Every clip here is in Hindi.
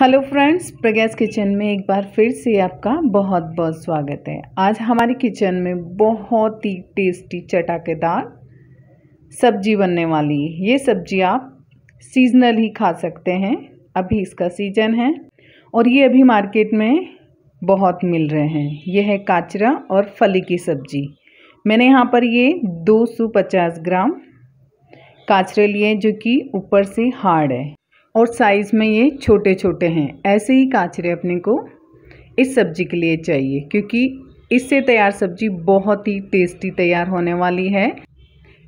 हेलो फ्रेंड्स प्रगैस किचन में एक बार फिर से आपका बहुत बहुत स्वागत है आज हमारे किचन में बहुत ही टेस्टी चटाकेदार सब्जी बनने वाली है ये सब्जी आप सीजनल ही खा सकते हैं अभी इसका सीजन है और ये अभी मार्केट में बहुत मिल रहे हैं ये है काचरा और फली की सब्जी मैंने यहाँ पर ये 250 ग्राम काचरे लिए जो कि ऊपर से हार्ड है और साइज़ में ये छोटे छोटे हैं ऐसे ही काचरे अपने को इस सब्ज़ी के लिए चाहिए क्योंकि इससे तैयार सब्ज़ी बहुत ही टेस्टी तैयार होने वाली है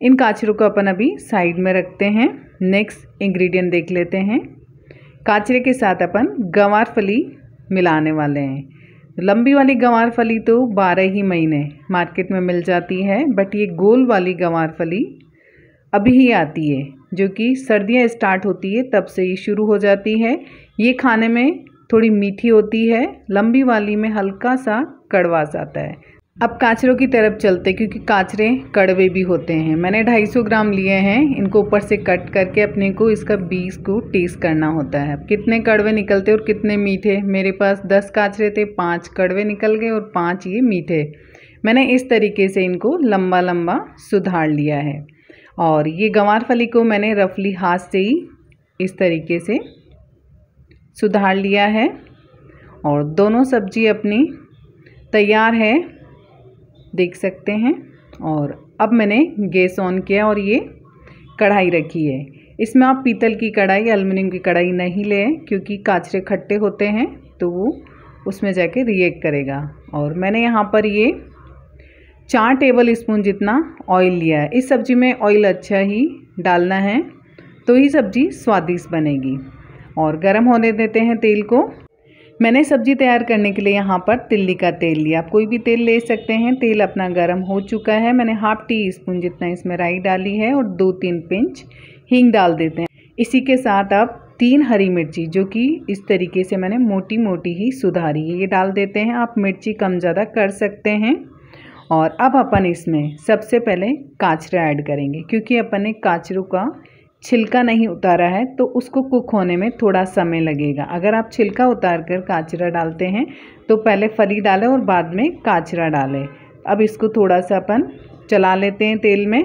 इन काचरों को अपन अभी साइड में रखते हैं नेक्स्ट इंग्रेडिएंट देख लेते हैं काचरे के साथ अपन गंवार फली मिलाने वाले हैं लंबी वाली गंवार फली तो बारह ही महीने मार्केट में मिल जाती है बट ये गोल वाली गंवार फली अभी ही आती है जो कि सर्दियाँ स्टार्ट होती है तब से ये शुरू हो जाती है ये खाने में थोड़ी मीठी होती है लंबी वाली में हल्का सा कड़वा जाता है अब काचरों की तरफ चलते क्योंकि काचरे कड़वे भी होते हैं मैंने 250 ग्राम लिए हैं इनको ऊपर से कट करके अपने को इसका बीज को टेस्ट करना होता है कितने कड़वे निकलते और कितने मीठे मेरे पास 10 काचरे थे पाँच कड़वे निकल गए और पाँच ये मीठे मैंने इस तरीके से इनको लंबा लंबा सुधार लिया है और ये गंवार फली को मैंने रफली हाथ से ही इस तरीके से सुधार लिया है और दोनों सब्जी अपनी तैयार है देख सकते हैं और अब मैंने गैस ऑन किया और ये कढ़ाई रखी है इसमें आप पीतल की कढ़ाई अल्मीनियम की कढ़ाई नहीं लें क्योंकि काचरे खट्टे होते हैं तो वो उसमें जाके रिएक्ट करेगा और मैंने यहाँ पर ये चार टेबल स्पून जितना ऑयल लिया है इस सब्ज़ी में ऑयल अच्छा ही डालना है तो ही सब्ज़ी स्वादिष्ट बनेगी और गर्म होने देते हैं तेल को मैंने सब्ज़ी तैयार करने के लिए यहाँ पर तिल्ली का तेल लिया आप कोई भी तेल ले सकते हैं तेल अपना गर्म हो चुका है मैंने हाफ टी स्पून जितना इसमें राई डाली है और दो तीन पिंच हींग डाल देते हैं इसी के साथ आप तीन हरी मिर्ची जो कि इस तरीके से मैंने मोटी मोटी ही सुधारी है ये डाल देते हैं आप मिर्ची कम ज़्यादा कर सकते हैं और अब अपन इसमें सबसे पहले काचरा ऐड करेंगे क्योंकि अपन ने काचरू का छिलका नहीं उतारा है तो उसको कुक होने में थोड़ा समय लगेगा अगर आप छिलका उतार कर काचरा डालते हैं तो पहले फली डालें और बाद में काचरा डालें अब इसको थोड़ा सा अपन चला लेते हैं तेल में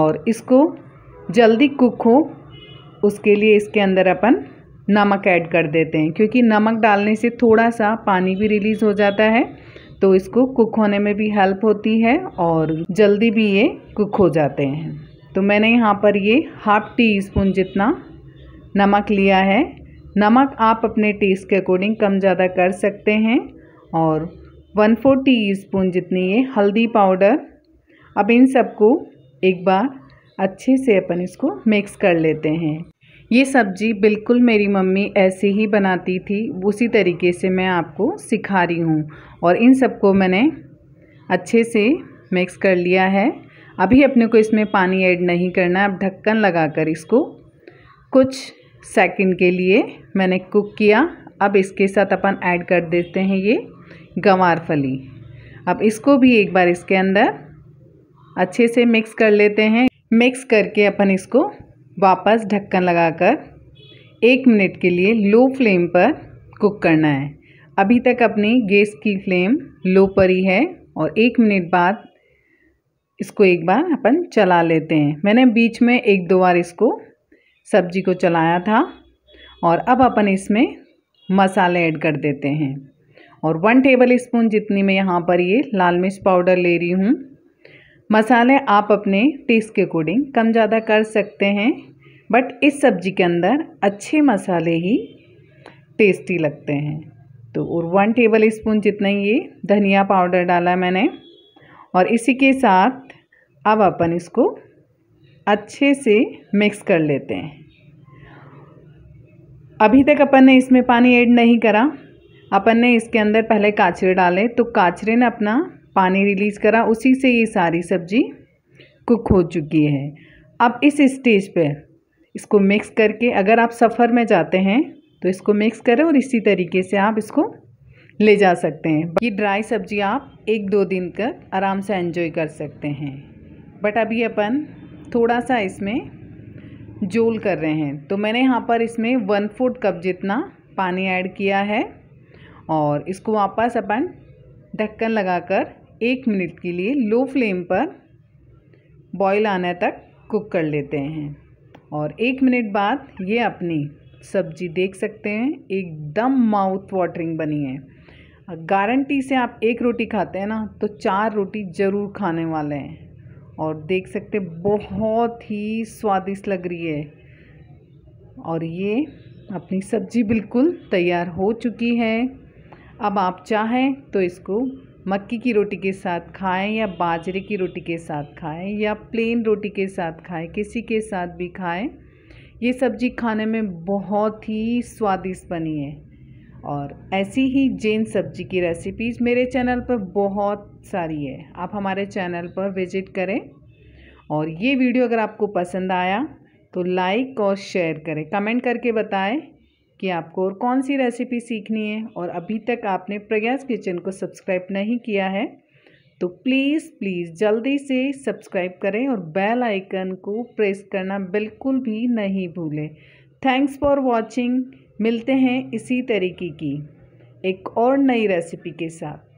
और इसको जल्दी कुक हो उसके लिए इसके अंदर अपन नमक ऐड कर देते हैं क्योंकि नमक डालने से थोड़ा सा पानी भी रिलीज़ हो जाता है तो इसको कुक होने में भी हेल्प होती है और जल्दी भी ये कुक हो जाते हैं तो मैंने यहाँ पर ये हाफ टी स्पून जितना नमक लिया है नमक आप अपने टेस्ट के अकॉर्डिंग कम ज़्यादा कर सकते हैं और वन फोर टी स्पून जितनी ये हल्दी पाउडर अब इन सबको एक बार अच्छे से अपन इसको मिक्स कर लेते हैं ये सब्ज़ी बिल्कुल मेरी मम्मी ऐसे ही बनाती थी उसी तरीके से मैं आपको सिखा रही हूँ और इन सबको मैंने अच्छे से मिक्स कर लिया है अभी अपने को इसमें पानी ऐड नहीं करना है अब ढक्कन लगाकर इसको कुछ सेकंड के लिए मैंने कुक किया अब इसके साथ अपन ऐड कर देते हैं ये गंवार फली अब इसको भी एक बार इसके अंदर अच्छे से मिक्स कर लेते हैं मिक्स करके अपन इसको वापस ढक्कन लगाकर एक मिनट के लिए लो फ्लेम पर कुक करना है अभी तक अपनी गैस की फ्लेम लो पर ही है और एक मिनट बाद इसको एक बार अपन चला लेते हैं मैंने बीच में एक दो बार इसको सब्जी को चलाया था और अब अपन इसमें मसाले ऐड कर देते हैं और वन टेबल स्पून जितनी मैं यहाँ पर ये लाल मिर्च पाउडर ले रही हूँ मसाले आप अपने टेस्ट के अकॉर्डिंग कम ज़्यादा कर सकते हैं बट इस सब्ज़ी के अंदर अच्छे मसाले ही टेस्टी लगते हैं तो और वन टेबल स्पून जितना ये धनिया पाउडर डाला मैंने और इसी के साथ अब अपन इसको अच्छे से मिक्स कर लेते हैं अभी तक अपन ने इसमें पानी ऐड नहीं करा अपन ने इसके अंदर पहले काचरे डाले तो काचरे ने अपना पानी रिलीज़ करा उसी से ये सारी सब्ज़ी कुक हो चुकी है अब इस स्टेज पे इसको मिक्स करके अगर आप सफ़र में जाते हैं तो इसको मिक्स करें और इसी तरीके से आप इसको ले जा सकते हैं ये ड्राई सब्ज़ी आप एक दो दिन तक आराम से एंजॉय कर सकते हैं बट अभी अपन थोड़ा सा इसमें जोल कर रहे हैं तो मैंने यहाँ पर इसमें वन फोर्थ कप जितना पानी ऐड किया है और इसको वापस अपन ढक्कन लगाकर एक मिनट के लिए लो फ्लेम पर बॉईल आने तक कुक कर लेते हैं और एक मिनट बाद ये अपनी सब्जी देख सकते हैं एकदम माउथ वाटरिंग बनी है गारंटी से आप एक रोटी खाते हैं ना तो चार रोटी ज़रूर खाने वाले हैं और देख सकते बहुत ही स्वादिष्ट लग रही है और ये अपनी सब्ज़ी बिल्कुल तैयार हो चुकी है अब आप चाहें तो इसको मक्की की रोटी के साथ खाएं या बाजरे की रोटी के साथ खाएं या प्लेन रोटी के साथ खाएं किसी के साथ भी खाएं ये सब्ज़ी खाने में बहुत ही स्वादिष्ट बनी है और ऐसी ही जैन सब्जी की रेसिपीज़ मेरे चैनल पर बहुत सारी है आप हमारे चैनल पर विजिट करें और ये वीडियो अगर आपको पसंद आया तो लाइक और शेयर करें कमेंट करके बताएं कि आपको और कौन सी रेसिपी सीखनी है और अभी तक आपने प्रयास किचन को सब्सक्राइब नहीं किया है तो प्लीज़ प्लीज़ जल्दी से सब्सक्राइब करें और बेल आइकन को प्रेस करना बिल्कुल भी नहीं भूलें थैंक्स फॉर वॉचिंग मिलते हैं इसी तरीके की एक और नई रेसिपी के साथ